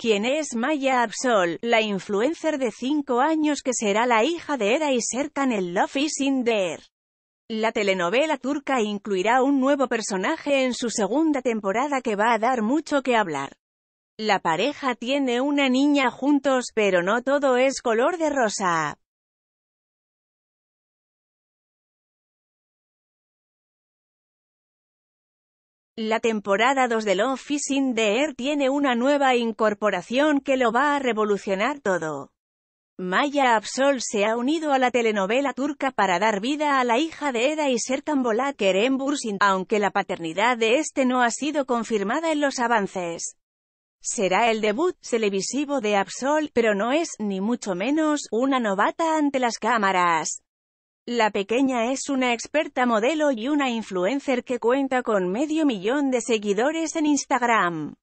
quien es Maya Absol, la influencer de 5 años que será la hija de Eda y Serkan el Love is in there La telenovela turca incluirá un nuevo personaje en su segunda temporada que va a dar mucho que hablar. La pareja tiene una niña juntos, pero no todo es color de rosa. La temporada 2 de Love is in Air tiene una nueva incorporación que lo va a revolucionar todo. Maya Absol se ha unido a la telenovela turca para dar vida a la hija de Eda y Serkan Bolaker en Bursin, aunque la paternidad de este no ha sido confirmada en los avances. Será el debut televisivo de Absol, pero no es, ni mucho menos, una novata ante las cámaras. La pequeña es una experta modelo y una influencer que cuenta con medio millón de seguidores en Instagram.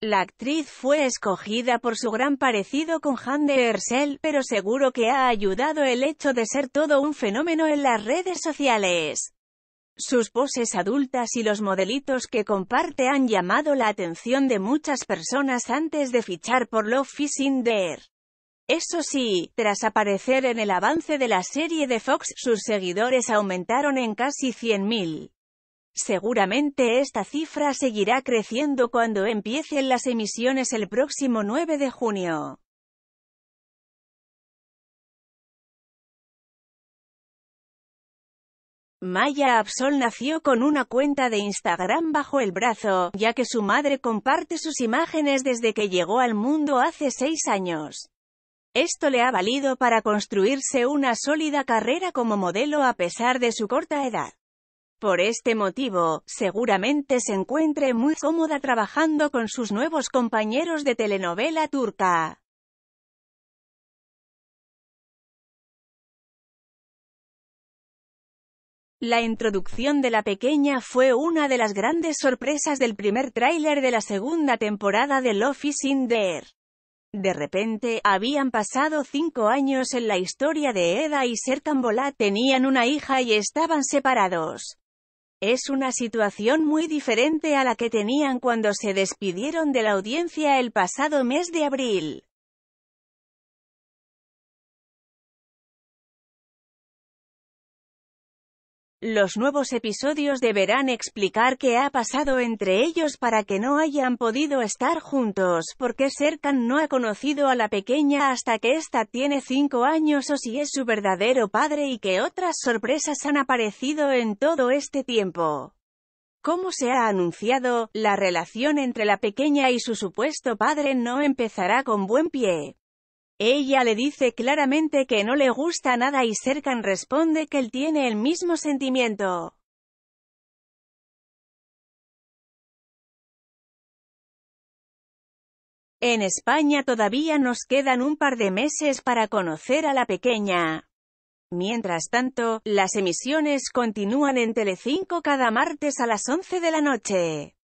La actriz fue escogida por su gran parecido con de Ersel, pero seguro que ha ayudado el hecho de ser todo un fenómeno en las redes sociales. Sus poses adultas y los modelitos que comparte han llamado la atención de muchas personas antes de fichar por Love Fishing in Eso sí, tras aparecer en el avance de la serie de Fox, sus seguidores aumentaron en casi 100.000. Seguramente esta cifra seguirá creciendo cuando empiecen las emisiones el próximo 9 de junio. Maya Absol nació con una cuenta de Instagram bajo el brazo, ya que su madre comparte sus imágenes desde que llegó al mundo hace seis años. Esto le ha valido para construirse una sólida carrera como modelo a pesar de su corta edad. Por este motivo, seguramente se encuentre muy cómoda trabajando con sus nuevos compañeros de telenovela turca. La introducción de la pequeña fue una de las grandes sorpresas del primer tráiler de la segunda temporada de Love is in the De repente, habían pasado cinco años en la historia de Eda y Sertambola, tenían una hija y estaban separados. Es una situación muy diferente a la que tenían cuando se despidieron de la audiencia el pasado mes de abril. Los nuevos episodios deberán explicar qué ha pasado entre ellos para que no hayan podido estar juntos, porque Serkan no ha conocido a la pequeña hasta que ésta tiene cinco años o si es su verdadero padre y que otras sorpresas han aparecido en todo este tiempo. Como se ha anunciado, la relación entre la pequeña y su supuesto padre no empezará con buen pie. Ella le dice claramente que no le gusta nada y Serkan responde que él tiene el mismo sentimiento. En España todavía nos quedan un par de meses para conocer a la pequeña. Mientras tanto, las emisiones continúan en Telecinco cada martes a las 11 de la noche.